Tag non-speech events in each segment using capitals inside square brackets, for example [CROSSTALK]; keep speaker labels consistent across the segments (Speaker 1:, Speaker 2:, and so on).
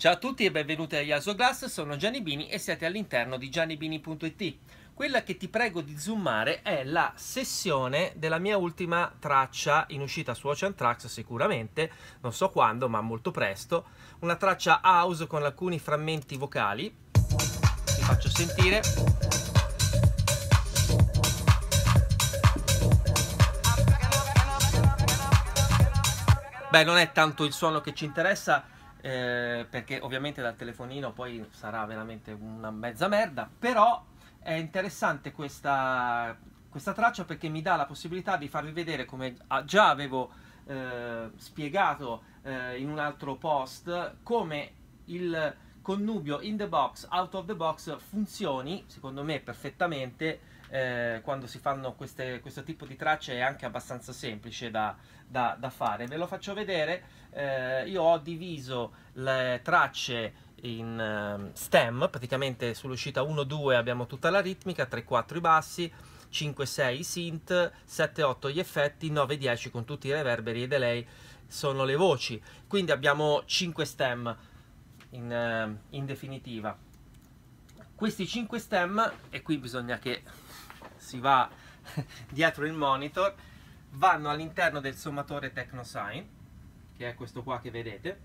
Speaker 1: Ciao a tutti e benvenuti a Yaso Glass, sono Gianni Bini e siete all'interno di giannibini.it. Quella che ti prego di zoomare è la sessione della mia ultima traccia in uscita su Ocean Tracks sicuramente, non so quando ma molto presto, una traccia house con alcuni frammenti vocali, vi faccio sentire. Beh, non è tanto il suono che ci interessa, eh, perché ovviamente dal telefonino poi sarà veramente una mezza merda, però è interessante questa, questa traccia perché mi dà la possibilità di farvi vedere come già avevo eh, spiegato eh, in un altro post come il connubio in the box, out of the box funzioni, secondo me perfettamente, eh, quando si fanno queste, questo tipo di tracce è anche abbastanza semplice da, da, da fare. Ve lo faccio vedere, eh, io ho diviso le tracce in ehm, stem, praticamente sull'uscita 1-2 abbiamo tutta la ritmica, 3-4 i bassi, 5-6 i synth, 7-8 gli effetti, 9-10 con tutti i reverberi e i delay sono le voci, quindi abbiamo 5 stem in, ehm, in definitiva. Questi 5 stem, e qui bisogna che si va [LAUGHS] dietro il monitor, vanno all'interno del sommatore TechnoSign, che è questo qua che vedete,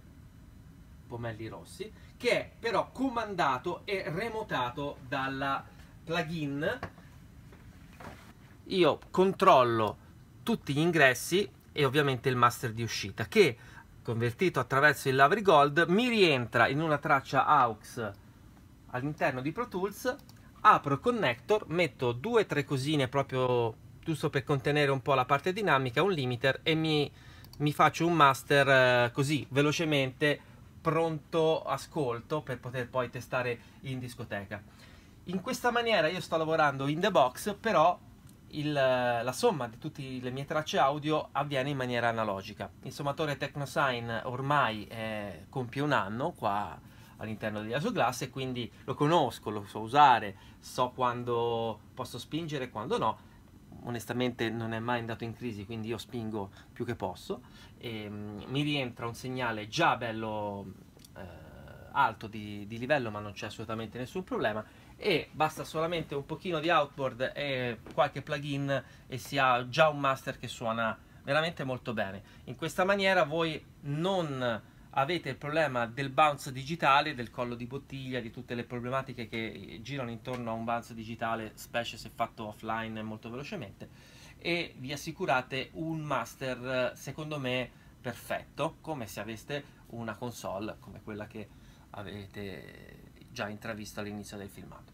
Speaker 1: pomelli rossi, che è però comandato e remotato dalla plugin. Io controllo tutti gli ingressi e ovviamente il master di uscita che convertito attraverso il Lavrigold mi rientra in una traccia AUX all'interno di Pro Tools apro il connector, metto due o tre cosine proprio giusto per contenere un po' la parte dinamica, un limiter e mi, mi faccio un master eh, così velocemente pronto ascolto per poter poi testare in discoteca. In questa maniera io sto lavorando in the box, però il, la somma di tutte le mie tracce audio avviene in maniera analogica. Il sommatore TechnoSign ormai eh, compie un anno, qua all'interno degli isoglass e quindi lo conosco, lo so usare, so quando posso spingere e quando no. Onestamente non è mai andato in crisi, quindi io spingo più che posso. E, ehm, mi rientra un segnale già bello eh, alto di, di livello, ma non c'è assolutamente nessun problema e basta solamente un pochino di outboard e qualche plugin e si ha già un master che suona veramente molto bene. In questa maniera voi non avete il problema del bounce digitale, del collo di bottiglia, di tutte le problematiche che eh, girano intorno a un bounce digitale, specie se fatto offline molto velocemente, e vi assicurate un master, eh, secondo me, perfetto, come se aveste una console come quella che avete già intravisto all'inizio del filmato.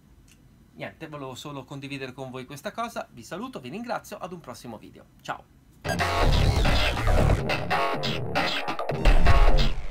Speaker 1: Niente, volevo solo condividere con voi questa cosa, vi saluto, vi ringrazio, ad un prossimo video. Ciao!